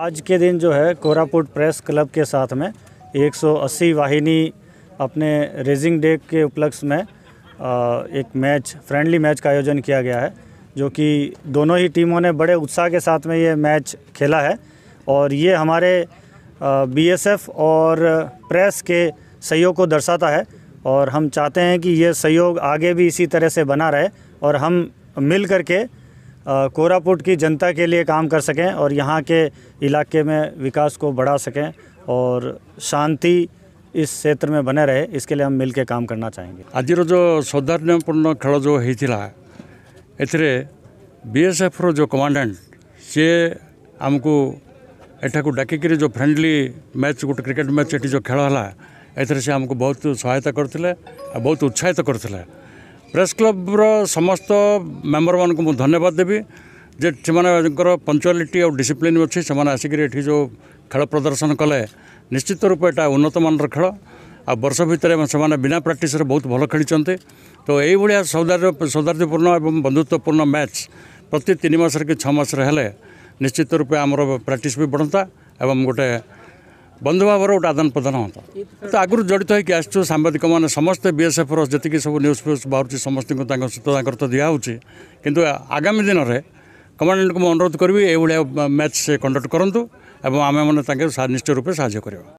आज के दिन जो है कोरापुट प्रेस क्लब के साथ में 180 वाहिनी अपने रेजिंग डे के उपलक्ष्य में एक मैच फ्रेंडली मैच का आयोजन किया गया है जो कि दोनों ही टीमों ने बड़े उत्साह के साथ में ये मैच खेला है और ये हमारे बीएसएफ और प्रेस के सहयोग को दर्शाता है और हम चाहते हैं कि ये सहयोग आगे भी इसी तरह से बना रहे और हम मिल करके कोरापुट की जनता के लिए काम कर सकें और यहाँ के इलाके में विकास को बढ़ा सकें और शांति इस क्षेत्र में बने रहे इसके लिए हम मिल काम करना चाहेंगे आज जो सौदार्यपूर्ण खेल जो होता एथेर बीएसएफ रो जो कमांडेंट सी आम को डाक जो फ्रेंडली मैच गोटे क्रिकेट मैच ये जो खेल है एमको बहुत सहायता करते बहुत उत्साहित करते ପ୍ରେସ୍ କ୍ଲବ୍ର ସମସ୍ତ ମେମ୍ବରମାନଙ୍କୁ ମୁଁ ଧନ୍ୟବାଦ ଦେବି ଯେ ସେମାନଙ୍କର ପଞ୍ଚୁଆଲିଟି ଆଉ ଡିସିପ୍ଲିନ୍ ଅଛି ସେମାନେ ଆସିକିରି ଏଠି ଯେଉଁ ଖେଳ ପ୍ରଦର୍ଶନ କଲେ ନିଶ୍ଚିତ ରୂପେ ଏଇଟା ଉନ୍ନତମାନର ଖେଳ ଆଉ ବର୍ଷ ଭିତରେ ସେମାନେ ବିନା ପ୍ରାକ୍ଟିସ୍ରେ ବହୁତ ଭଲ ଖେଳିଛନ୍ତି ତ ଏଇଭଳିଆ ସୌଦାର୍ଯ୍ୟ ସୌଦାର୍ଯ୍ୟପୂର୍ଣ୍ଣ ଏବଂ ବନ୍ଧୁତ୍ୱପୂର୍ଣ୍ଣ ମ୍ୟାଚ୍ ପ୍ରତି ତିନି ମାସରେ କି ଛଅ ମାସରେ ହେଲେ ନିଶ୍ଚିତ ରୂପେ ଆମର ପ୍ରାକ୍ଟିସ୍ ବି ବଢ଼ନ୍ତା ଏବଂ ଗୋଟେ ବନ୍ଧୁଭାବର ଗୋଟେ ଆଦାନ ପ୍ରଦାନ ହୁଅନ୍ତା ତ ଆଗରୁ ଜଡ଼ିତ ହୋଇକି ଆସିଛୁ ସାମ୍ବାଦିକମାନେ ସମସ୍ତେ ବିଏସ୍ଏଫ୍ର ଯେତିକି ସବୁ ନ୍ୟୁଜ୍ ଫ୍ୟୁଜ୍ ବାହାରୁଛି ସମସ୍ତଙ୍କୁ ତାଙ୍କ ସହିତ ତାଙ୍କର ତ ଦିଆହେଉଛି କିନ୍ତୁ ଆଗାମୀ ଦିନରେ କମାଣ୍ଡାଣ୍ଟଙ୍କୁ ମୁଁ ଅନୁରୋଧ କରିବି ଏଇଭଳିଆ ମ୍ୟାଚ୍ ସେ କଣ୍ଡକ୍ଟ କରନ୍ତୁ ଏବଂ ଆମେମାନେ ତାଙ୍କେ ନିଶ୍ଚୟ ରୂପେ ସାହାଯ୍ୟ କରିବା